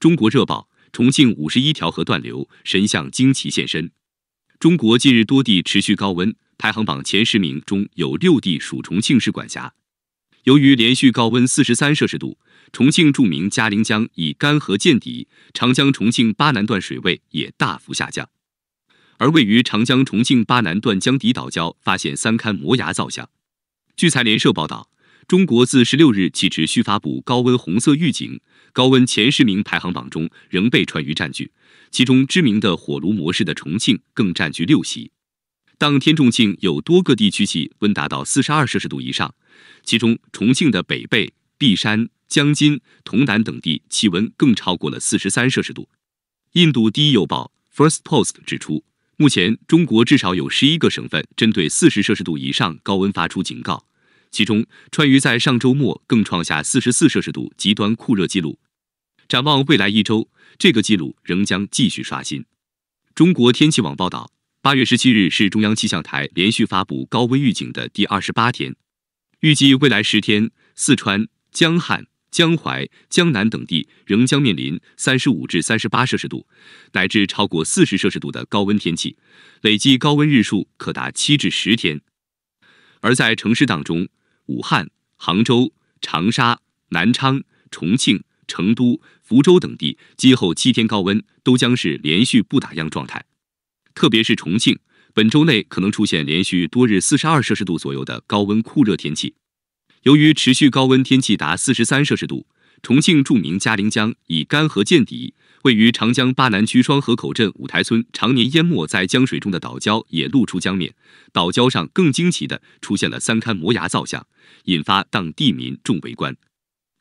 中国热报：重庆五十一条河断流，神像惊奇现身。中国近日多地持续高温，排行榜前十名中有六地属重庆市管辖。由于连续高温四十三摄氏度，重庆著名嘉陵江以干涸见底，长江重庆巴南段水位也大幅下降。而位于长江重庆巴南段江底岛礁发现三勘摩崖造像。据财联社报道。中国自十六日起持续发布高温红色预警，高温前十名排行榜中仍被川渝占据，其中知名的火炉模式的重庆更占据六席。当天，重庆有多个地区气温达到四十二摄氏度以上，其中重庆的北碚、璧山、江津、潼南等地气温更超过了四十三摄氏度。印度第一邮报 （First Post） 指出，目前中国至少有十一个省份针对四十摄氏度以上高温发出警告。其中，川渝在上周末更创下四十四摄氏度极端酷热纪录。展望未来一周，这个纪录仍将继续刷新。中国天气网报道，八月十七日是中央气象台连续发布高温预警的第二十八天。预计未来十天，四川、江汉、江淮、江南等地仍将面临三十五至三十八摄氏度，乃至超过四十摄氏度的高温天气，累计高温日数可达七至十天。而在城市当中，武汉、杭州、长沙、南昌、重庆、成都、福州等地今后七天高温都将是连续不打烊状态，特别是重庆，本周内可能出现连续多日四十二摄氏度左右的高温酷热天气。由于持续高温天气达四十三摄氏度，重庆著名嘉陵江以干涸见底。位于长江巴南区双河口镇五台村常年淹没在江水中的岛礁也露出江面，岛礁上更惊奇的出现了三龛摩崖造像，引发当地民众围观。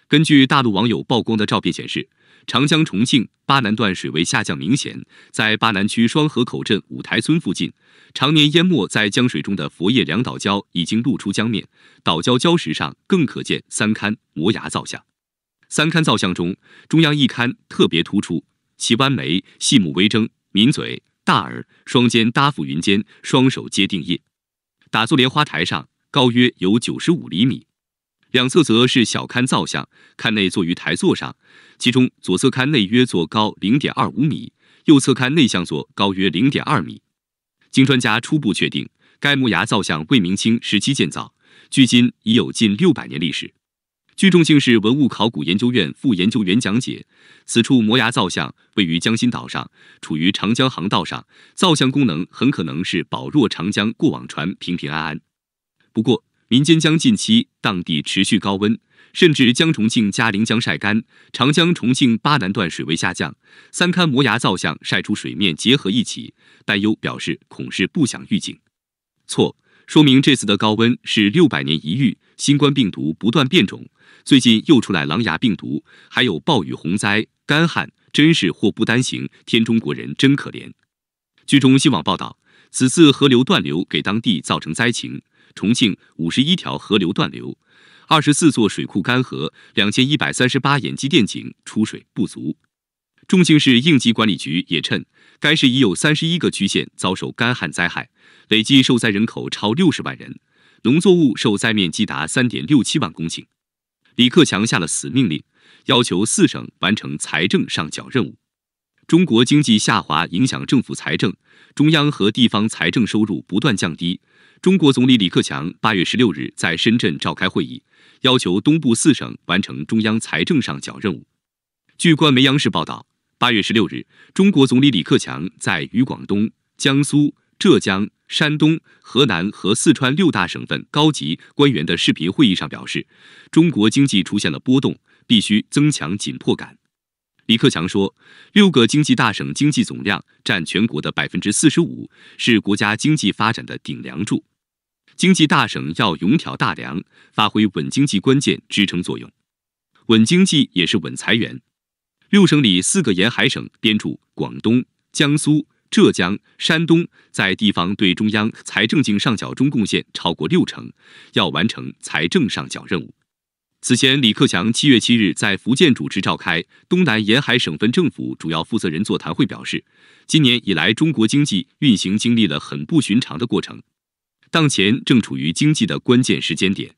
根据大陆网友曝光的照片显示，长江重庆巴南段水位下降明显，在巴南区双河口镇五台村附近，常年淹没在江水中的佛叶梁岛礁已经露出江面，岛礁礁石上更可见三龛摩崖造像。三龛造像中，中央一龛特别突出，其弯眉、细目微睁、抿嘴、大耳，双肩搭覆云肩，双手接定印，打坐莲花台上，高约有九十五厘米。两侧则是小龛造像，龛内坐于台座上，其中左侧龛内约坐高零点二五米，右侧龛内像坐高约零点二米。经专家初步确定，该木崖造像为明清时期建造，距今已有近六百年历史。据重庆市文物考古研究院副研究员讲解，此处摩崖造像位于江心岛上，处于长江航道上，造像功能很可能是保若长江过往船平平安安。不过，民间将近期当地持续高温，甚至将重庆嘉陵江晒干，长江重庆巴南段水位下降，三勘摩崖造像晒出水面结合一起，担忧表示恐是不想预警。错。说明这次的高温是六百年一遇，新冠病毒不断变种，最近又出来狼牙病毒，还有暴雨洪灾、干旱，真是祸不单行，天中国人真可怜。据中新网报道，此次河流断流给当地造成灾情，重庆五十一条河流断流，二十四座水库干涸，两千一百三十八眼机电井出水不足。重庆市应急管理局也称。该市已有三十一个区县遭受干旱灾害，累计受灾人口超六十万人，农作物受灾面积达三点六七万公顷。李克强下了死命令，要求四省完成财政上缴任务。中国经济下滑影响政府财政，中央和地方财政收入不断降低。中国总理李克强八月十六日在深圳召开会议，要求东部四省完成中央财政上缴任务。据官媒央视报道。八月十六日，中国总理李克强在与广东、江苏、浙江、山东、河南和四川六大省份高级官员的视频会议上表示，中国经济出现了波动，必须增强紧迫感。李克强说：“六个经济大省经济总量占全国的百分之四十五，是国家经济发展的顶梁柱。经济大省要勇挑大梁，发挥稳经济关键支撑作用。稳经济也是稳裁员。”六省里四个沿海省，编著广东、江苏、浙江、山东，在地方对中央财政净上缴中贡献超过六成，要完成财政上缴任务。此前，李克强七月七日在福建主持召开东南沿海省份政府主要负责人座谈会，表示，今年以来中国经济运行经历了很不寻常的过程，当前正处于经济的关键时间点。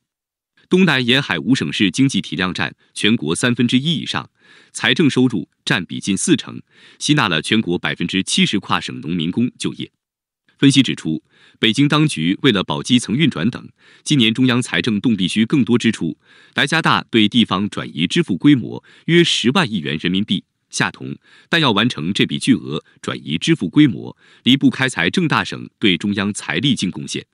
东南沿海五省市经济体量占全国三分之一以上，财政收入占比近四成，吸纳了全国百分之七十跨省农民工就业。分析指出，北京当局为了保基层运转等，今年中央财政动必须更多支出，来加大对地方转移支付规模约十万亿元人民币（下同）。但要完成这笔巨额转移支付规模，离不开财政大省对中央财力进贡献。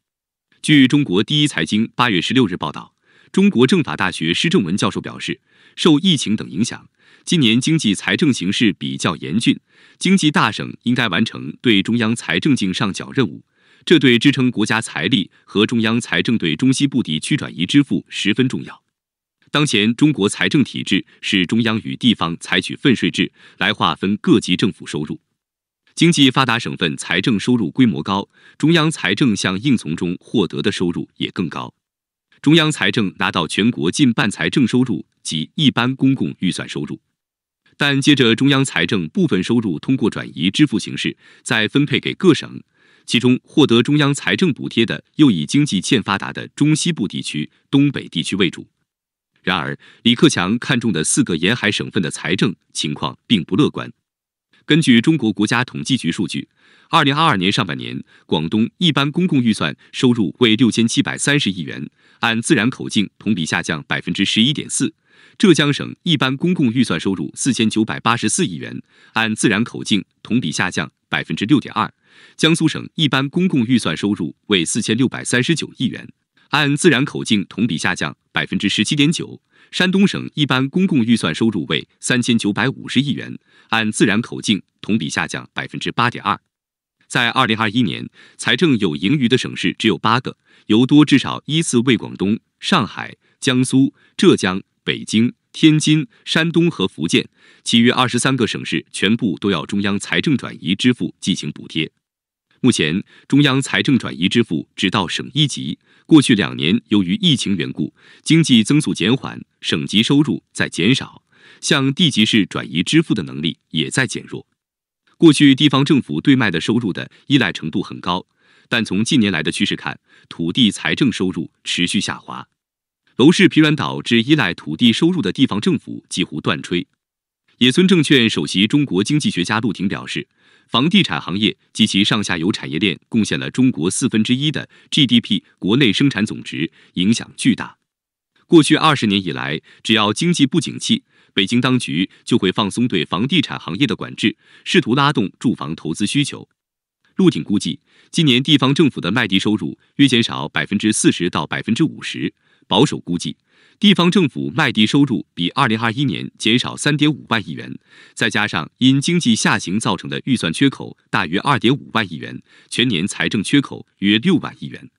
据中国第一财经八月十六日报道。中国政法大学施正文教授表示，受疫情等影响，今年经济财政形势比较严峻，经济大省应该完成对中央财政性上缴任务，这对支撑国家财力和中央财政对中西部地区转移支付十分重要。当前中国财政体制是中央与地方采取分税制来划分各级政府收入，经济发达省份财政收入规模高，中央财政向应从中获得的收入也更高。中央财政拿到全国近半财政收入及一般公共预算收入，但接着中央财政部分收入通过转移支付形式再分配给各省，其中获得中央财政补贴的又以经济欠发达的中西部地区、东北地区为主。然而，李克强看中的四个沿海省份的财政情况并不乐观。根据中国国家统计局数据，二零二二年上半年，广东一般公共预算收入为六千七百三十亿元，按自然口径同比下降百分之十一点四。浙江省一般公共预算收入四千九百八十四亿元，按自然口径同比下降百分之六点二。江苏省一般公共预算收入为四千六百三十九亿元，按自然口径同比下降百分之十七点九。山东省一般公共预算收入为三千九百五十亿元，按自然口径同比下降百分之八点二。在二零二一年，财政有盈余的省市只有八个，由多至少依次为广东、上海、江苏、浙江、北京、天津、山东和福建，其余二十三个省市全部都要中央财政转移支付进行补贴。目前，中央财政转移支付只到省一级。过去两年，由于疫情缘故，经济增速减缓。省级收入在减少，向地级市转移支付的能力也在减弱。过去，地方政府对卖的收入的依赖程度很高，但从近年来的趋势看，土地财政收入持续下滑，楼市疲软导致依赖土地收入的地方政府几乎断炊。野村证券首席中国经济学家陆婷表示，房地产行业及其上下游产业链贡献了中国四分之一的 GDP，国内生产总值影响巨大。过去二十年以来，只要经济不景气，北京当局就会放松对房地产行业的管制，试图拉动住房投资需求。陆挺估计，今年地方政府的卖地收入约减少百分之四十到百分之五十。保守估计，地方政府卖地收入比二零二一年减少三点五万亿元，再加上因经济下行造成的预算缺口大约二点五万亿元，全年财政缺口约六万亿元。